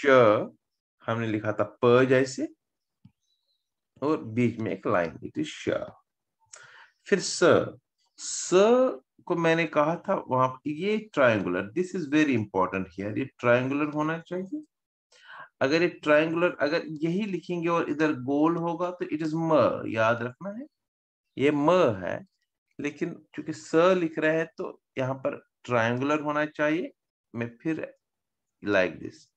श हमने लिखा था प जैसे और बीच में एक लाइन इट इज श फिर स स को मैंने कहा था वहां ये triangular this is very important here ये ट्रायंगुलर होना चाहिए अगर ये ट्रायंगुलर अगर यही लिखेंगे और इधर गोल होगा तो इट इज म याद रखना है ये म है लेकिन चूंकि स लिख रहे हैं तो यहां पर ट्रायंगुलर होना चाहिए मैं फिर like like this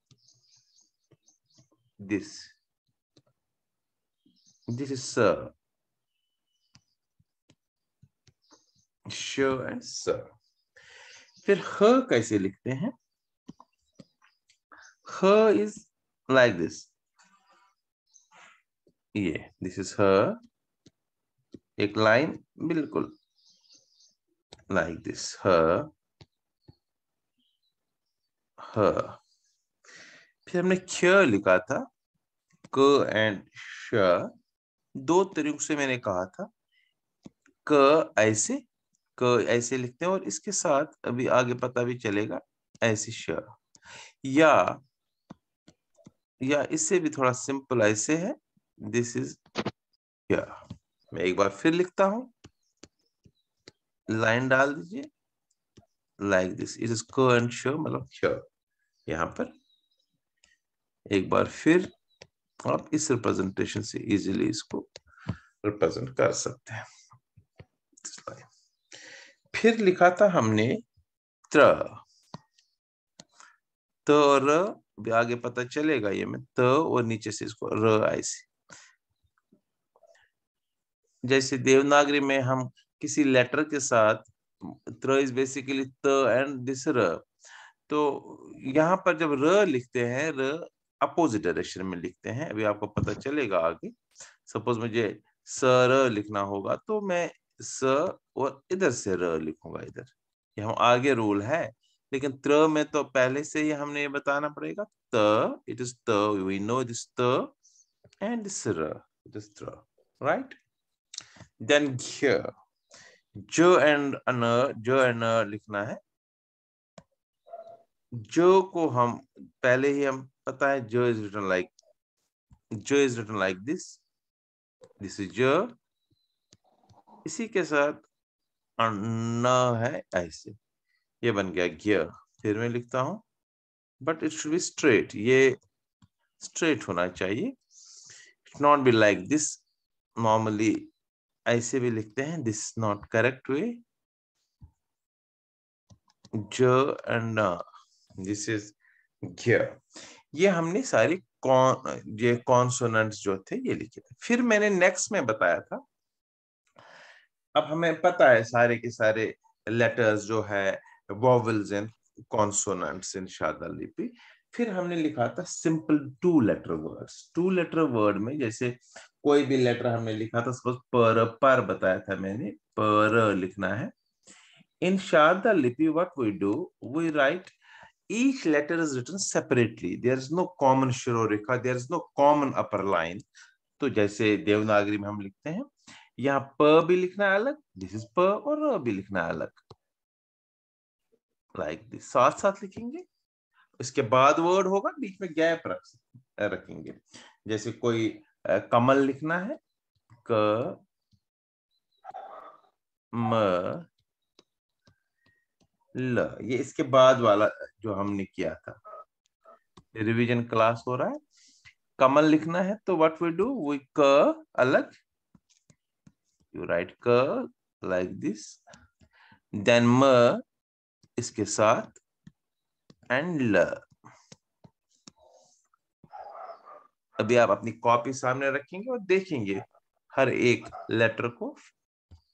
this. This is sir. Sure and sir. फिर ह कैसे लिखते हैं ह इज लाइक दिस ये दिस इज ह एक लाइन बिल्कुल लाइक दिस ह ह फिर हमने क्ष लिखा था क एंड श दो तरीकों से मैंने कहा था क ऐसे क ऐसे लिखते हैं और इसके साथ अभी आगे पता भी चलेगा ऐसे श या या इससे भी थोड़ा सिंपल ऐसे है दिस इज या मैं एक बार फिर लिखता हूं लाइन डाल दीजिए लाइक दिस इट इज क एंड श मतलब श यहां पर एक बार फिर आप इस रिप्रेजेंटेशन से इजीली इसको रिप्रेजेंट कर सकते हैं फिर लिखा था हमने त्र तो र आगे पता चलेगा ये में त और नीचे से इसको र ऐसे जैसे देवनागरी में हम किसी लेटर के साथ त्र इज बेसिकली त एंड दिस र तो यहां पर जब र लिखते हैं र अपोजिट डायरेक्शन में लिखते हैं अभी आपको पता अच्छा। चलेगा आगे सपोज मुझे स र लिखना होगा तो मैं स और इधर से र लिखूंगा इधर ये हम आगे रूल है लेकिन त्र में तो पहले से ही हमने ये बताना पड़ेगा त इट इज त वी नो इट इज त एंड दिस र इट इज त्र राइट देन घ ज एंड अन ज एंड लिखना है जो को हम पहले ही हम पता है जो इज रिटर्न लाइक जो is written like this this is जो इसी के साथ न है ऐसे ये बन गया घियर फिर मैं लिखता हूं but it should be straight ये स्ट्रेट होना चाहिए it not be like this normally ऐसे भी लिखते हैं दिस नॉट करेक्ट वे ज एंड दिस इज घ ये हमने सारी कॉन ये कॉन्सोनेंट्स जो थे ये लिखे थे फिर मैंने नेक्स्ट में बताया था अब हमें पता है सारे के सारे लेटर्स जो है वॉवल्स इन कॉन्सोनेंट्स इन शादा लिपि फिर हमने लिखा था simple two letter words two letter word में जैसे कोई भी लेटर हमने लिखा था सपोज पर पर बताया था मैंने पर लिखना है इन शारदा लिपि what we do we write each letter is written separately. There is no common shiroreka, there is no common upper line. तो जैसे देवनागरी में हम लिखते हैं यहाँ प भी लिखना है अलग दिस इज प और र भी लिखना है अलग लाइक like दिस साथ साथ लिखेंगे इसके बाद वर्ड होगा बीच में गैप रख रखेंगे जैसे कोई कमल लिखना है क म ल ये इसके बाद वाला जो हमने किया था रिवीजन क्लास हो रहा है कमल लिखना है तो व्हाट वी डू वी क अलग यू राइट क लाइक दिस देन म इसके साथ एंड ल अभी आप अपनी कॉपी सामने रखेंगे और देखेंगे हर एक लेटर को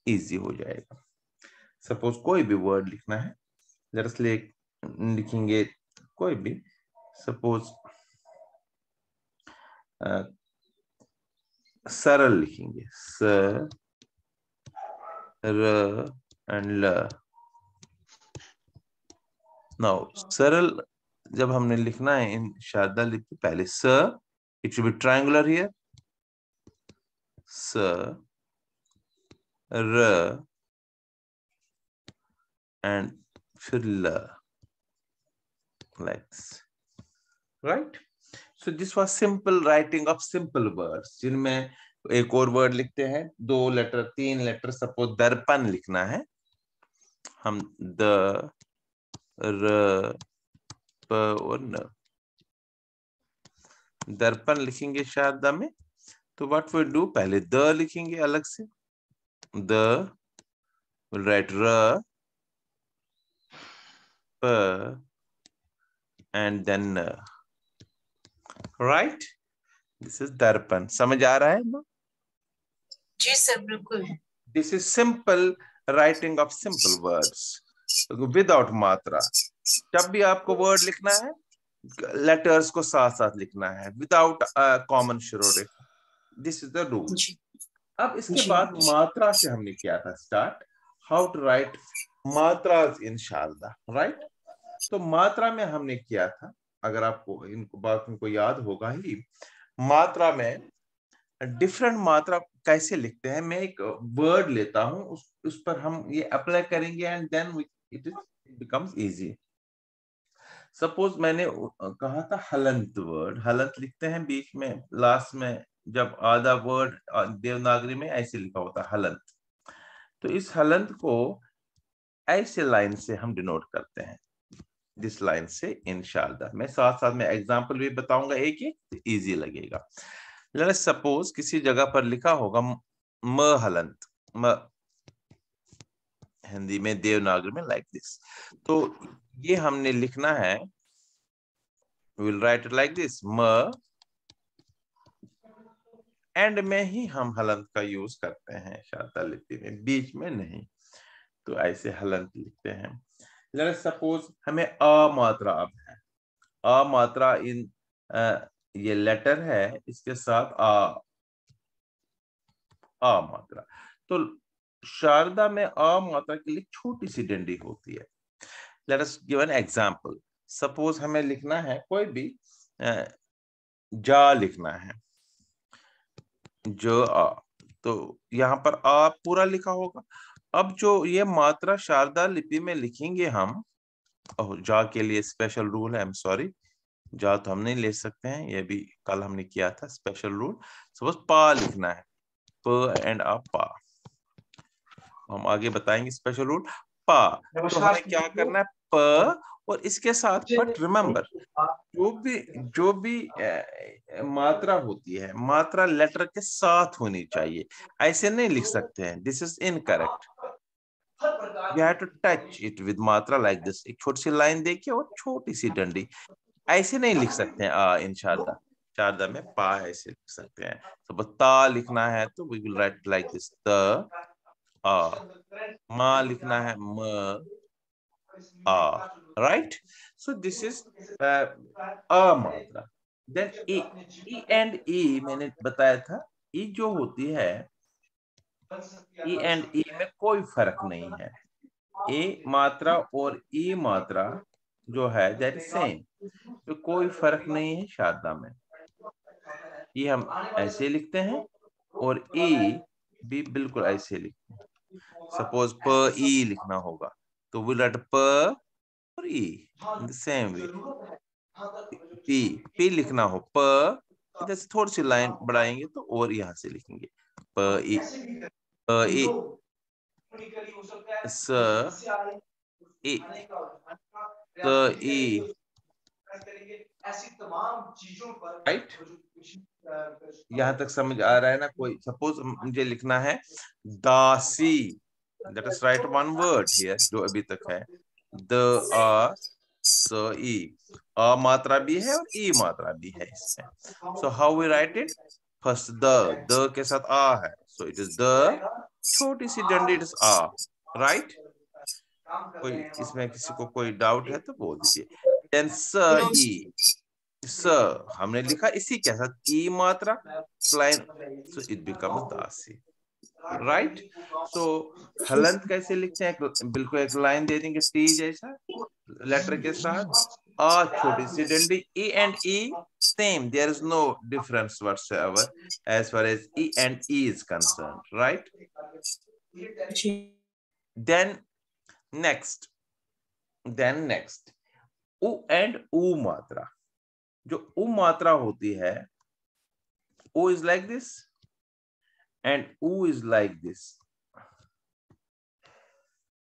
इजी हो जाएगा सपोज कोई भी वर्ड लिखना है दरअसल लिखेंगे कोई भी सपोज सरल लिखेंगे स र एंड ल नाउ सरल जब हमने लिखना है इन शारदा लिपि पहले स it should be triangular here स र and filler legs right so this was simple writing of simple words जिनमें एक और वर्ड लिखते हैं दो लेटर तीन लेटर सपोज दर्पण लिखना है हम द र प और न दर्पण लिखेंगे शारदा में तो व्हाट वी डू पहले द लिखेंगे अलग से द राइट र and then write this is this समझ आ रहा है ना जी सर बिल्कुल this is simple writing of simple words without मात्रा जब भी आपको वर्ड लिखना है लेटर्स को साथ साथ लिखना है विदाउट कॉमन शिरोरे दिस इज द रूल अब इसके बाद मात्रा से हमने किया था स्टार्ट हाउ टू राइट मात्राज इन शारदा राइट तो मात्रा में हमने किया था अगर आपको इनको बात को याद होगा ही मात्रा में डिफरेंट मात्रा कैसे लिखते हैं मैं एक वर्ड लेता हूं उस, उस पर हम ये अप्लाई करेंगे and then it is becomes easy suppose मैंने कहा था हलंत वर्ड हलंत लिखते हैं बीच में लास्ट में जब आधा वर्ड देवनागरी में ऐसे लिखा होता हलंत तो इस हलंत को ऐसे लाइन से हम डिनोट करते हैं दिस लाइन से इनशाला मैं साथ साथ में एग्जाम्पल भी बताऊंगा एक ही ईजी तो लगेगा लेट सपोज किसी जगह पर लिखा होगा म हलंत म हिंदी में देवनागरी में लाइक like दिस तो ये हमने लिखना है विल राइट लाइक दिस म एंड में ही हम हलंत का यूज करते हैं शाता लिपि में बीच में नहीं तो ऐसे हलंत लिखते हैं लेट सपोज हमें मात्रा अब है मात्रा इन आ, ये लेटर है इसके साथ आ मात्रा तो शारदा में मात्रा के लिए छोटी सी डंडी होती है let us give an example suppose हमें लिखना है कोई भी जा लिखना है जो आ तो यहां पर आ पूरा लिखा होगा अब जो ये मात्रा शारदा लिपि में लिखेंगे हम जा के लिए special rule I am sorry जा तो हम नहीं ले सकते हैं ये भी कल हमने किया था स्पेशल रूल सपोज पा लिखना है प एंड अ पा हम आगे बताएंगे स्पेशल रूल पा तो हमें क्या करना है प और इसके साथ बट रिमेम्बर हाँ। जो भी जो भी मात्रा होती है मात्रा लेटर के साथ होनी चाहिए ऐसे नहीं लिख सकते हैं this is incorrect you have to touch it with मात्रा लाइक दिस एक छोटी सी लाइन देखिए और छोटी सी डंडी ऐसे नहीं लिख सकते हैं आ इनशाला शारदा में पा ऐसे लिख सकते हैं तो बता लिखना है तो we will write like this द आ मा लिखना है म आ राइट सो दिस इज अ मात्रा देन ई ई एंड ई मैंने बताया था ई e जो होती है ई एंड ई में कोई फर्क नहीं है ए मात्रा और ई मात्रा जो है दैट इज सेम तो कोई फर्क नहीं है शारदा में ये हम ऐसे लिखते हैं और ई भी बिल्कुल ऐसे लिखते हैं सपोज प ई लिखना होगा तो विल प और ई इन द सेम वे पी पी लिखना हो प जैसे थोड़ी सी लाइन बढ़ाएंगे तो और यहां से लिखेंगे प ई प ई स ए त ए ऐसी तमाम चीजों पर राइट यहां तक समझ आ रहा है ना कोई सपोज मुझे लिखना है दासी that is right one word here जो अभी तक है द अ स ई अ मात्रा भी है और ई मात्रा भी है इसमें so how we write it first द द के साथ आ है सो इट इज द छोटी सी डंडी आ राइट कोई इसमें किसी को कोई डाउट है तो बोल दीजिए देन स ई स हमने लिखा इसी के साथ ई e मात्रा लाइन सो इट बिकम्स दासी राइट सो हलंत कैसे लिखते हैं बिल्कुल एक लाइन दे देंगे टी जैसा लेटर के साथ आ छोटी सी डंडी ई e एंड ई e. same. There is no difference whatsoever as far as E and E is concerned, right? Then next, then next, U and U matra. जो U matra होती है O is like this and U is like this.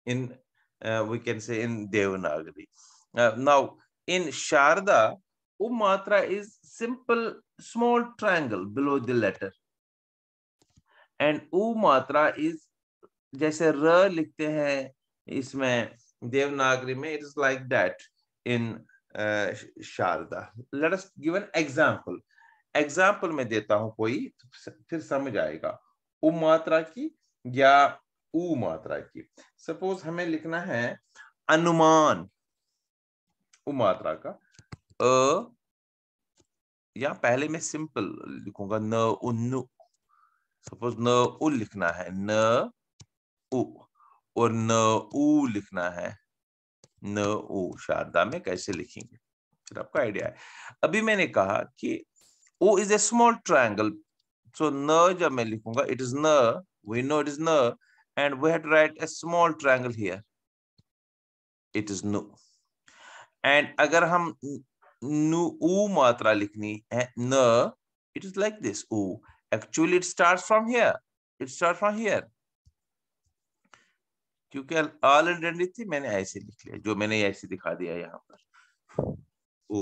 In uh, we can say in Devanagari. Uh, now in Sharda, umatra is simple small triangle below the letter and umatra is जैसे र लिखते हैं इसमें देवनागरी में it is like that in Sharada let us give an example example में देता हूं कोई फिर समझ आएगा उ मात्रा की या उ मात्रा की सपोज हमें लिखना है अनुमान उ मात्रा का अ या पहले मैं सिंपल लिखूंगा न उन्नु सपोज न उ लिखना है न उ और न ऊ लिखना है न उ शारदा में कैसे लिखेंगे फिर आपका आइडिया है अभी मैंने कहा कि ओ is a small triangle so न जब मैं लिखूंगा इट इज न वी नो इट इज न and we have to write a small triangle here it is नो एंड अगर हम nu u matra likhni hai e, na it is like this u actually it starts from here it starts from here क्योंकि आल and and थी मैंने ऐसे लिख लिया जो मैंने ऐसे दिखा दिया यहाँ पर ओ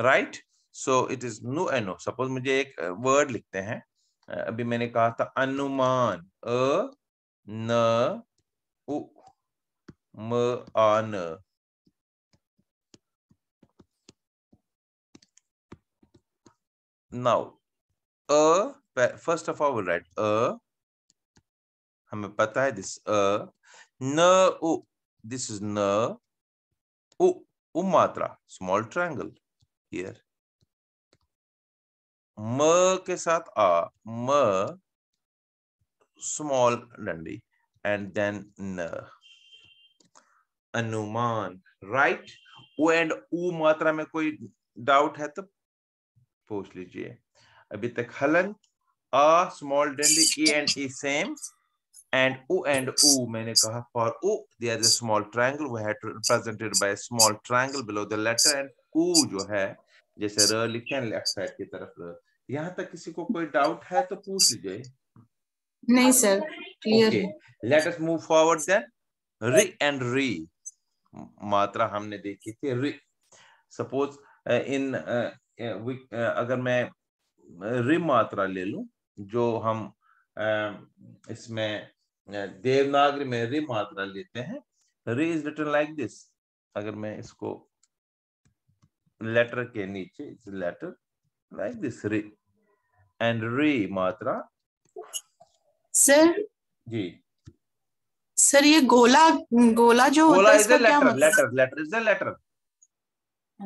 राइट सो इट इज नु एनो सपोज मुझे एक वर्ड लिखते हैं अभी मैंने कहा था अनुमान अ न उ म न now uh first of all right uh हमें पता है दिस अ न उ दिस इज न उ उ मात्रा स्मॉल ट्रायंगल हियर म के साथ आ म स्मॉल डंडी एंड देन न अनुमान राइट ओ एंड ऊ मात्रा में कोई डाउट है तो पूछ लीजिए अभी तक हलन अ स्मॉल डेंडी ए एंड ई सेम एंड ओ एंड ओ मैंने कहा फॉर ओ there is a small triangle we had represented by a small triangle below the letter and ओ जो है जैसे र लिखे हैं लेफ्ट साइड की तरफ र यहाँ तक किसी को कोई डाउट है तो पूछ लीजिए नहीं sir clear let us move forward then रि एंड री मात्रा हमने देखी थी रि सपोज इन अगर मैं ऋण मात्रा ले लू जो हम इसमें देवनागरी में ऋ मात्रा लेते हैं रि इज रिटर्न लाइक दिस अगर मैं इसको लेटर के नीचे लेटर लाइक दिस रि एंड रि मात्रा सर जी सर ये गोला गोला जो गोला होता है इज मतलब? Letter letter letter is the letter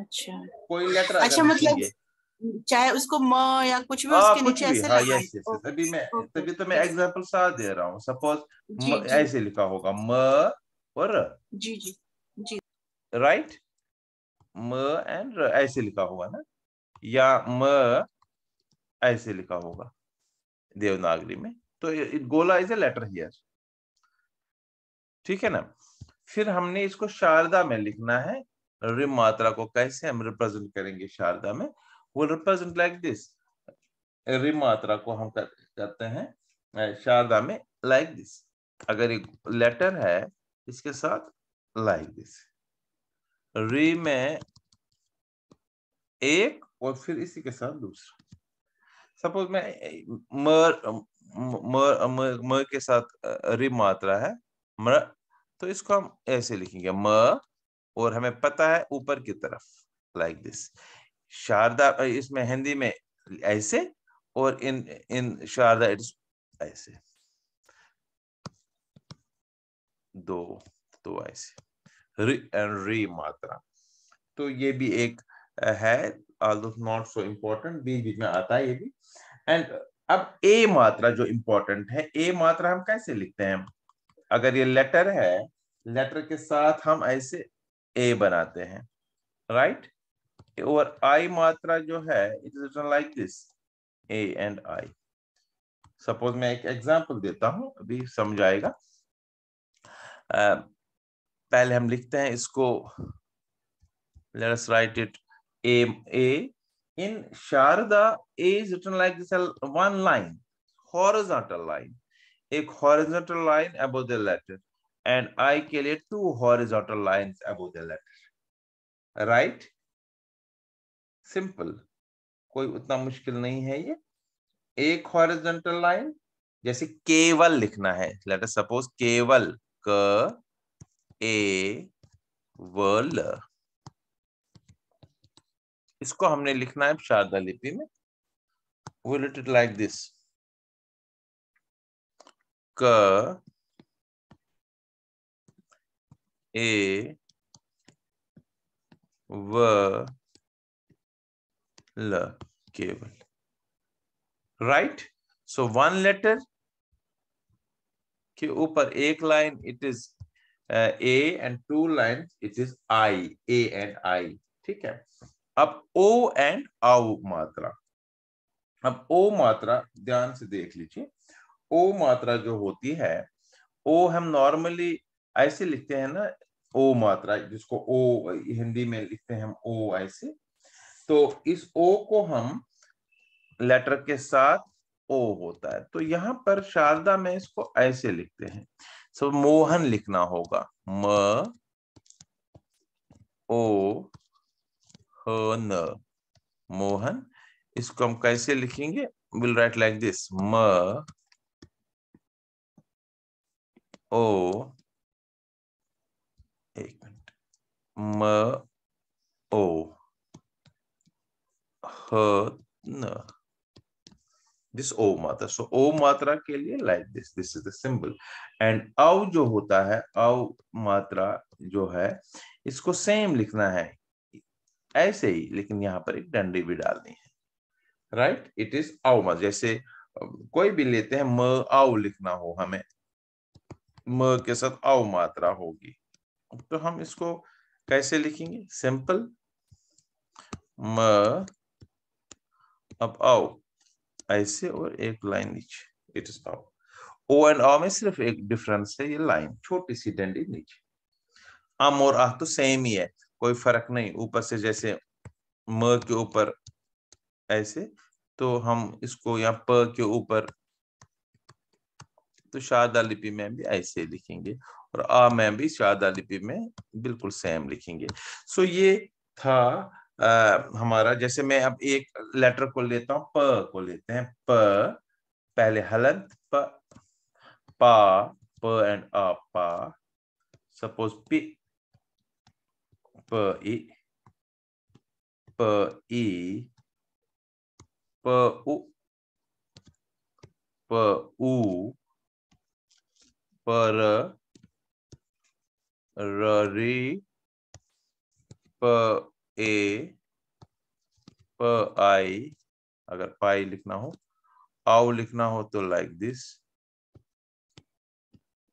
अच्छा कोई लेटर अच्छा मतलब चाहे उसको म या कुछ भी आ, हाँ, उसके कुछ नीचे भी, ऐसे हाँ, यस यस तभी मैं तभी तो मैं एग्जांपल साथ दे रहा हूँ सपोज ऐसे लिखा होगा म और जी जी जी राइट म एंड ऐसे लिखा होगा ना या म ऐसे लिखा होगा देवनागरी में तो इट गोला इज ए लेटर हियर ठीक है ना फिर हमने इसको शारदा में लिखना है रिम मात्रा को कैसे हम रिप्रेजेंट करेंगे शारदा में वो रिप्रेजेंट लाइक दिस रिम मात्रा को हम कर, करते हैं शारदा में लाइक दिस अगर एक लेटर है इसके साथ लाइक दिस री में एक और फिर इसी के साथ दूसरा सपोज मैं मर मर मर, मर के साथ रिम मात्रा है मर तो इसको हम ऐसे लिखेंगे म और हमें पता है ऊपर की तरफ लाइक दिस शारदा इसमें हिंदी में ऐसे और इन इन शारदा इट्स ऐसे दो दो ऐसे री एंड री मात्रा तो ये भी एक है नॉट सो इम्पोर्टेंट बीच बीच में आता है ये भी एंड अब ए मात्रा जो इम्पोर्टेंट है ए मात्रा हम कैसे लिखते हैं अगर ये लेटर है लेटर के साथ हम ऐसे ए बनाते हैं राइट और आई मात्रा जो है इट इज लाइक दिस ए एंड आई सपोज मैं एक एग्जाम्पल देता हूं अभी समझ आएगा पहले हम लिखते हैं इसको लेट अस राइट इट ए ए इन शारदा ए is written like this one line horizontal line एक horizontal line about the letter and आई के लिए two horizontal line above the letter right simple कोई उतना मुश्किल नहीं है ये एक हॉरिजॉन्टल लाइन जैसे केवल लिखना है लेट अस सपोज केवल क ए वर्ल इसको हमने लिखना है शारदा लिपि में वो लिट इट लाइक दिस क ए व ल केवल राइट सो वन लेटर के ऊपर एक लाइन इट इज ए and two line it is आई ए एंड आई ठीक है अब ओ एंड आओ मात्रा अब ओ मात्रा ध्यान से देख लीजिए ओ मात्रा जो होती है ओ हम नॉर्मली ऐसे लिखते हैं ना ओ मात्रा जिसको ओ हिंदी में लिखते हैं हम ओ ऐसे तो इस ओ को हम लेटर के साथ ओ होता है तो यहां पर शारदा में इसको ऐसे लिखते हैं सो मोहन लिखना होगा म ओ ह न मोहन इसको हम कैसे लिखेंगे विल राइट लाइक दिस म ओ म ओ ह न दिस ओ मात्रा सो ओ मात्रा के लिए like this this is the symbol and औ जो होता है औ मात्रा जो है इसको सेम लिखना है ऐसे ही लेकिन यहां पर एक डंडी भी डालनी है राइट इट इज औ मात्रा जैसे कोई भी लेते हैं म औ लिखना हो हमें म के साथ औ मात्रा होगी तो हम इसको कैसे लिखेंगे सिंपल म अब आओ ऐसे और एक लाइन नीचे इट इज आओ ओ एंड आओ में सिर्फ एक डिफरेंस है ये लाइन छोटी सी डंडी नीचे अम और आह तो सेम ही है कोई फर्क नहीं ऊपर से जैसे म के ऊपर ऐसे तो हम इसको यहाँ प के ऊपर तो शारदा लिपि में भी ऐसे लिखेंगे और आ मैम भी शादा लिपि में बिल्कुल सेम लिखेंगे सो ये था आ, हमारा जैसे मैं अब एक लेटर को लेता हूं प को लेते हैं प पहले हलंत प पा प एंड अ पा सपोज पी प ई प ई प उ प उ पर री प ए प आई अगर पाई लिखना हो आओ लिखना हो तो लाइक दिस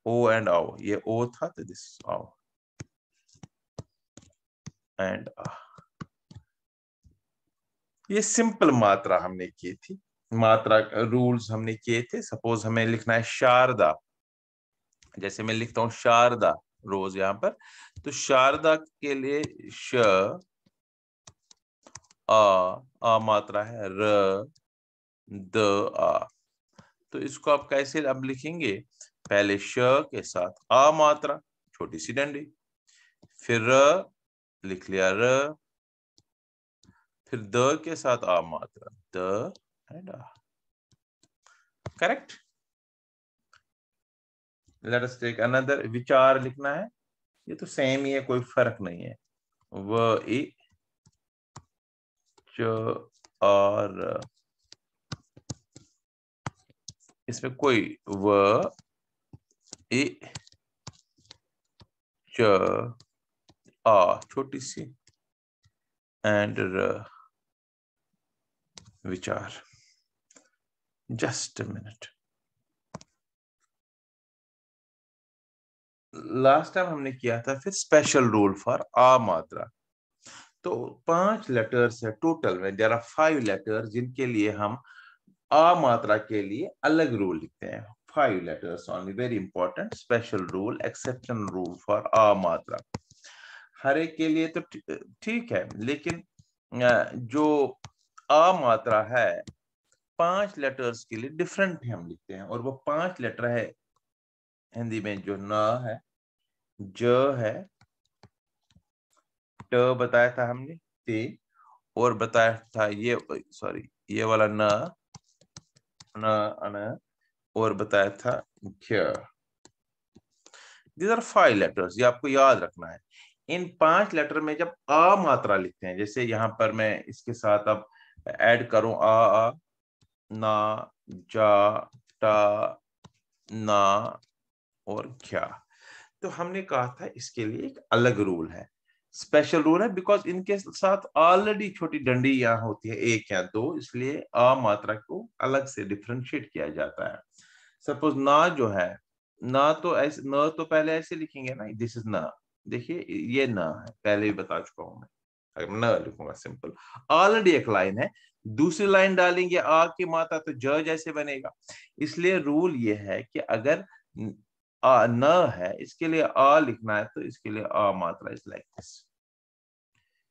ओ एंड आओ ये ओ था तो दिस आओ एंड ये सिंपल मात्रा हमने की थी मात्रा रूल्स हमने किए थे सपोज हमें लिखना है शारदा जैसे मैं लिखता हूं शारदा रोज यहां पर तो शारदा के लिए श आ, आ मात्रा है र द आ तो इसको आप कैसे अब लिखेंगे पहले श के साथ आ मात्रा छोटी सी डंडी फिर र लिख लिया र फिर द के साथ आ मात्रा द एंड आ correct let us take another विचार लिखना है ये तो सेम ही है कोई फर्क नहीं है व ई आर इसमें कोई व ए च आ छोटी सी एंड विचार जस्ट मिनट लास्ट टाइम हमने किया था फिर स्पेशल रूल फॉर आ मात्रा तो पांच लेटर्स है टोटल में देर आर फाइव लेटर्स जिनके लिए हम आ मात्रा के लिए अलग रूल लिखते हैं five letters only very important special rule exception rule for आ मात्रा हर एक के लिए तो ठीक है लेकिन जो आ मात्रा है पांच लेटर्स के लिए डिफरेंट हम लिखते हैं और वो पांच लेटर है हिंदी में जो न है ज है ट बताया था हमने ते और बताया था ये सॉरी ये वाला न न अन और बताया था घ दीज आर फाइव लेटर्स ये आपको याद रखना है इन पांच लेटर में जब आ मात्रा लिखते हैं जैसे यहां पर मैं इसके साथ अब ऐड करूं आ, आ ना जा टा ना और क्या तो हमने कहा था इसके लिए एक अलग रूल है स्पेशल रूल है बिकॉज इनके साथ ऑलरेडी छोटी डंडी यहाँ होती है एक या दो इसलिए अ मात्रा को अलग से डिफ्रेंशिएट किया जाता है सपोज ना जो है ना तो ऐसे न तो पहले ऐसे लिखेंगे ना दिस इज ना देखिए ये ना है पहले भी बता चुका हूं मैं अगर न लिखूंगा सिंपल ऑलरेडी एक लाइन है दूसरी लाइन डालेंगे आ की माता तो ज जैसे बनेगा इसलिए रूल ये है कि अगर आ न है इसके लिए अ लिखना है तो इसके लिए अ मात्रा इज लाइक दिस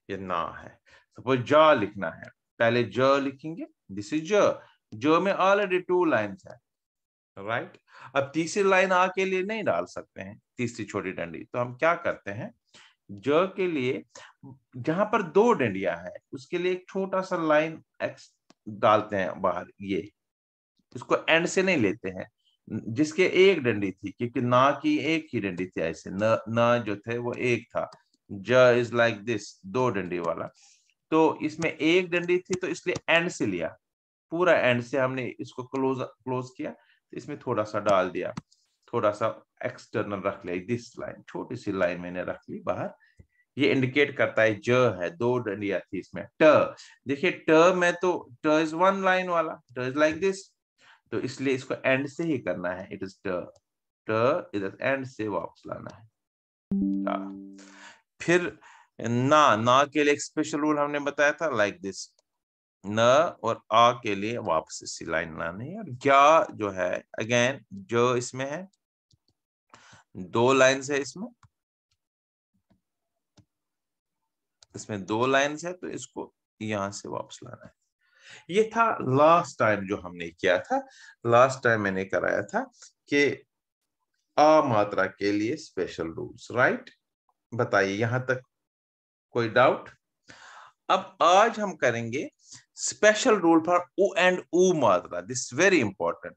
ये ना है सपोज ज लिखना है पहले ज लिखेंगे दिस इज ज में ऑलरेडी टू लाइन है राइट right? अब तीसरी लाइन आ के लिए नहीं डाल सकते हैं तीसरी छोटी डंडी तो हम क्या करते हैं ज के लिए जहां पर दो डंडिया है उसके लिए एक छोटा सा लाइन एक्स डालते हैं बाहर ये इसको एंड से नहीं लेते हैं जिसके एक डंडी थी क्योंकि ना की एक ही डंडी थी ऐसे न न जो थे वो एक था ज इज लाइक दिस दो डंडी वाला तो इसमें एक डंडी थी तो इसलिए एंड से लिया पूरा एंड से हमने इसको क्लोज क्लोज किया तो इसमें थोड़ा सा डाल दिया थोड़ा सा एक्सटर्नल रख लिया दिस लाइन छोटी सी लाइन मैंने रख ली बाहर ये इंडिकेट करता है ज है दो डंडिया थी इसमें ट देखिए ट में तो ट इज वन लाइन वाला ट इज लाइक दिस तो इसलिए इसको एंड से ही करना है इट इज ट इधर एंड से वापस लाना है हाँ. फिर ना ना के लिए एक स्पेशल रूल हमने बताया था लाइक like दिस न और आ के लिए वापस इसी लाइन लानी है और क्या जो है अगेन जो इसमें है दो लाइंस है इसमें इसमें दो लाइंस है तो इसको यहां से वापस लाना है ये था लास्ट टाइम जो हमने किया था लास्ट टाइम मैंने कराया था कि आ मात्रा के लिए स्पेशल रूल्स राइट बताइए यहां तक कोई डाउट अब आज हम करेंगे स्पेशल रूल फॉर ओ एंड ऊ मात्रा this very important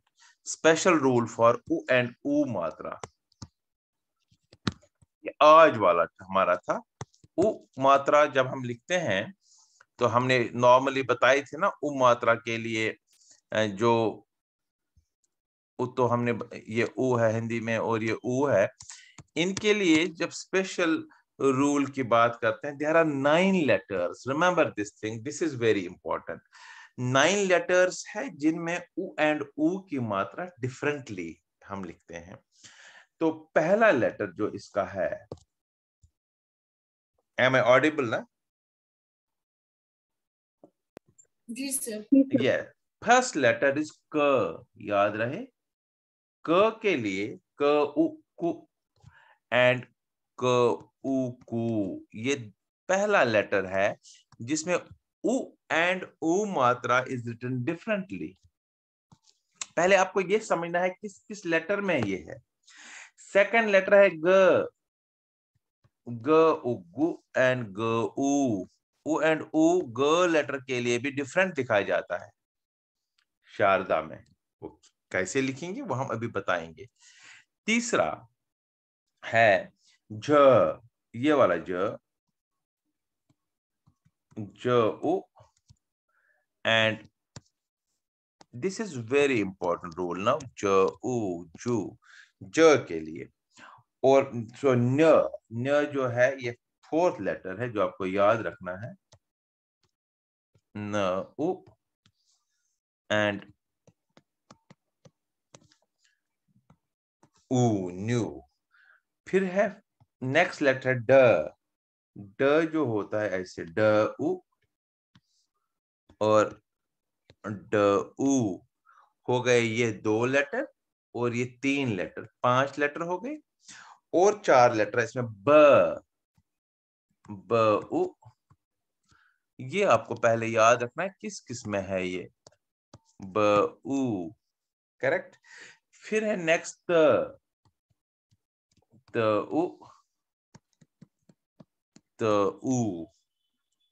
special rule for ओ एंड ऊ मात्रा आज वाला हमारा था उ मात्रा जब हम लिखते हैं तो हमने नॉर्मली बताई थी ना उम मात्रा के लिए जो तो हमने ये ऊ है हिंदी में और ये ऊ है इनके लिए जब स्पेशल रूल की बात करते हैं there are nine letters remember this thing this is very important nine letters है जिनमें ऊ एंड ऊ की मात्रा डिफरेंटली हम लिखते हैं तो पहला लेटर जो इसका है एम ए ऑडिबल ना जी सर फर्स्ट लेटर इज क याद रहे क के लिए क उ कु एंड क उ कु ये पहला लेटर है जिसमें उ एंड उ मात्रा इज रिटन डिफरेंटली पहले आपको ये समझना है किस किस लेटर में ये है सेकंड लेटर है ग ग उ गु एंड ग उ ओ एंड ओ ग लेटर के लिए भी डिफरेंट दिखाया जाता है शारदा में वो कैसे लिखेंगे वो हम अभी बताएंगे तीसरा है ज ये वाला ज ज ओ and this is very important rule ना ज ओ जू ज के लिए और जो न न जो है ये फोर्थ लेटर है जो आपको याद रखना है न उ एंड ऊ न्यू फिर है नेक्स्ट लेटर ड ड जो होता है ऐसे ड उ और ड उ हो गए ये दो लेटर और ये तीन लेटर पांच लेटर हो गए और चार लेटर इसमें ब बउ ये आपको पहले याद रखना है किस किस में है ये बऊ करेक्ट फिर है नेक्स्ट त त उ त उ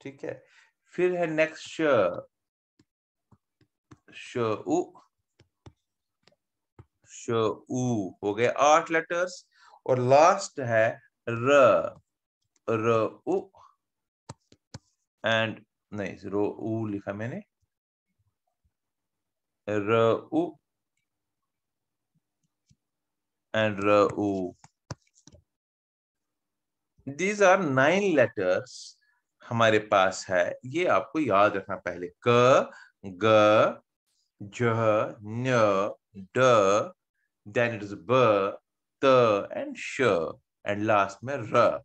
ठीक है फिर है नेक्स्ट श श उ श उ हो गए आठ लेटर्स और लास्ट है र र ओ एंड नहीं रो ऊ लिखा मैंने र उ and Ra'u. These are nine letters हमारे पास है ये आपको याद रखना पहले क ग ज न ड then it is b t and sh and last में r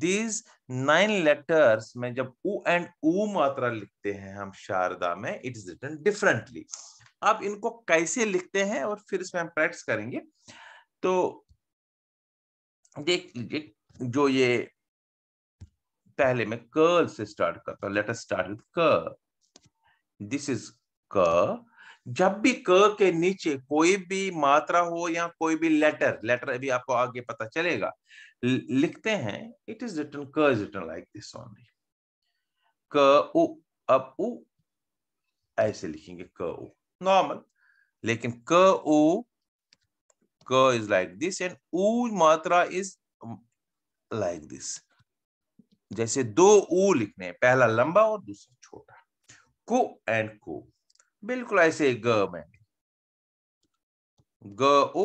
दीज नाइन लेटर्स में जब उ एंड ऊ मात्रा लिखते हैं हम शारदा में इट इज रिटन डिफरेंटली अब इनको कैसे लिखते हैं और फिर इसमें हम प्रैक्टिस करेंगे तो देख लीजिए जो ये पहले में कर्ल से स्टार्ट करता हूं लेटर स्टार्ट विद क दिस इज क जब भी क के नीचे कोई भी मात्रा हो या कोई भी लेटर लेटर अभी आपको आगे पता चलेगा लिखते हैं इट इज रिटन क is written like this only क उ अब उ ऐसे लिखेंगे क उ नॉर्मल लेकिन क उ क इज लाइक दिस एंड उ मात्रा इज लाइक दिस जैसे दो ऊ लिखने हैं पहला लंबा और दूसरा छोटा कु एंड को बिल्कुल ऐसे ग में ग उ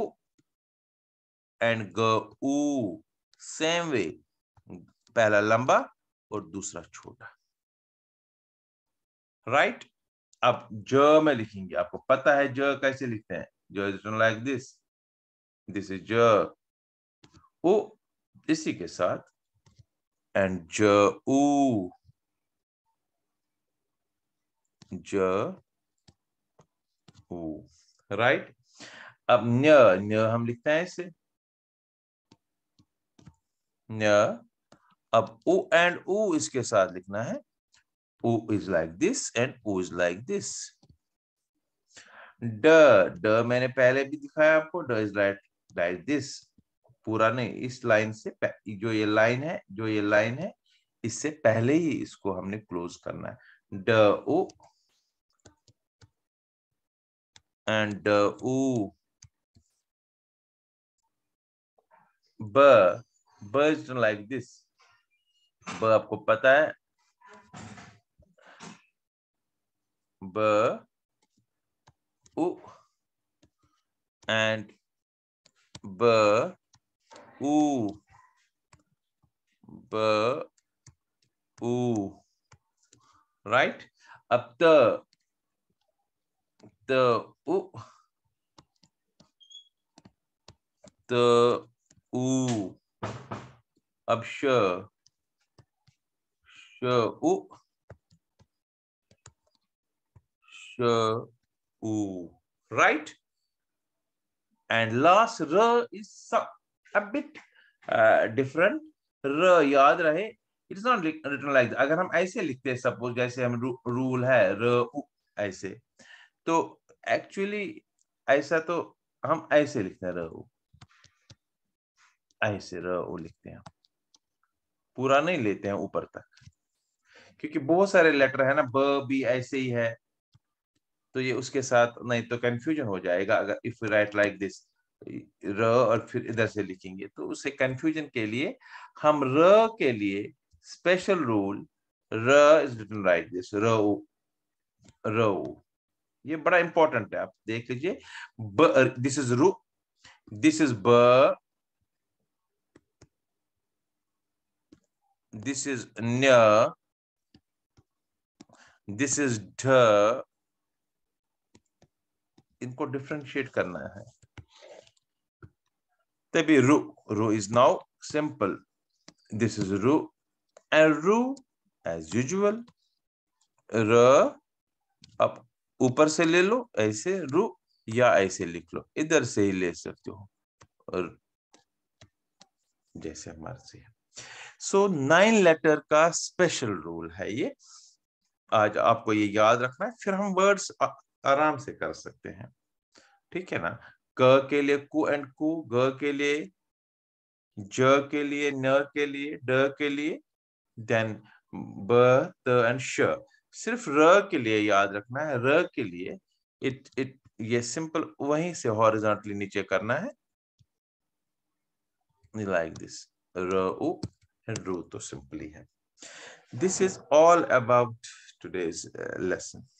एंड ग उ सेम वे पहला लंबा और दूसरा छोटा राइट right? आप ज में लिखेंगे आपको पता है ज कैसे लिखते हैं ज is like this this is ओ इसी के साथ एंड ज ऊ ज राइट अब न्य न्य हम लिखते हैं इसे न्य अब ओ एंड ओ इसके साथ लिखना है ओ इज लाइक दिस एंड ओ इज लाइक दिस ड ड मैंने पहले भी दिखाया आपको ड इज लाइक लाइक दिस पूरा नहीं इस लाइन से जो ये लाइन है जो ये लाइन है इससे पहले ही इसको हमने क्लोज करना है ड ओ and u uh, b b is like this b आपको पता b u and b u b u right Up the the ooh, the u अब श श उ श u right and last r is a bit uh, different r याद रहे it is not written like अगर हम ऐसे लिखते हैं सपोज जैसे हम रू, रूल है र ऐसे तो एक्चुअली ऐसा तो हम ऐसे लिखते हैं रो ऐसे रो लिखते हैं पूरा नहीं लेते हैं ऊपर तक क्योंकि बहुत सारे लेटर है ना ब भी ऐसे ही है तो ये उसके साथ नहीं तो कंफ्यूजन हो जाएगा अगर if you write like this र और फिर इधर से लिखेंगे तो उसे कंफ्यूजन के लिए हम र के लिए स्पेशल रूल र इज रिटन राइट दिस रो र ये बड़ा इंपॉर्टेंट है आप देख लीजिए दिस इज रू दिस इज ब दिस इज न दिस इज ढ इनको डिफ्रेंशिएट करना है तभी रू रू is now simple this is रू एंड रू एज यूजुअल र अब ऊपर से ले लो ऐसे रू या ऐसे लिख लो इधर से ही ले सकते हो और जैसे हमारे सो नाइन लेटर का स्पेशल रूल है ये आज आपको ये याद रखना है फिर हम वर्ड्स आराम से कर सकते हैं ठीक है ना क के लिए कु एंड कु ग के लिए ज के लिए न के लिए ड के लिए देन ब त एंड श सिर्फ र के लिए याद रखना है र के लिए इट इट ये सिंपल वहीं से हॉरिजॉन्टली नीचे करना है लाइक दिस र उ रू तो सिंपली है this is all about today's lesson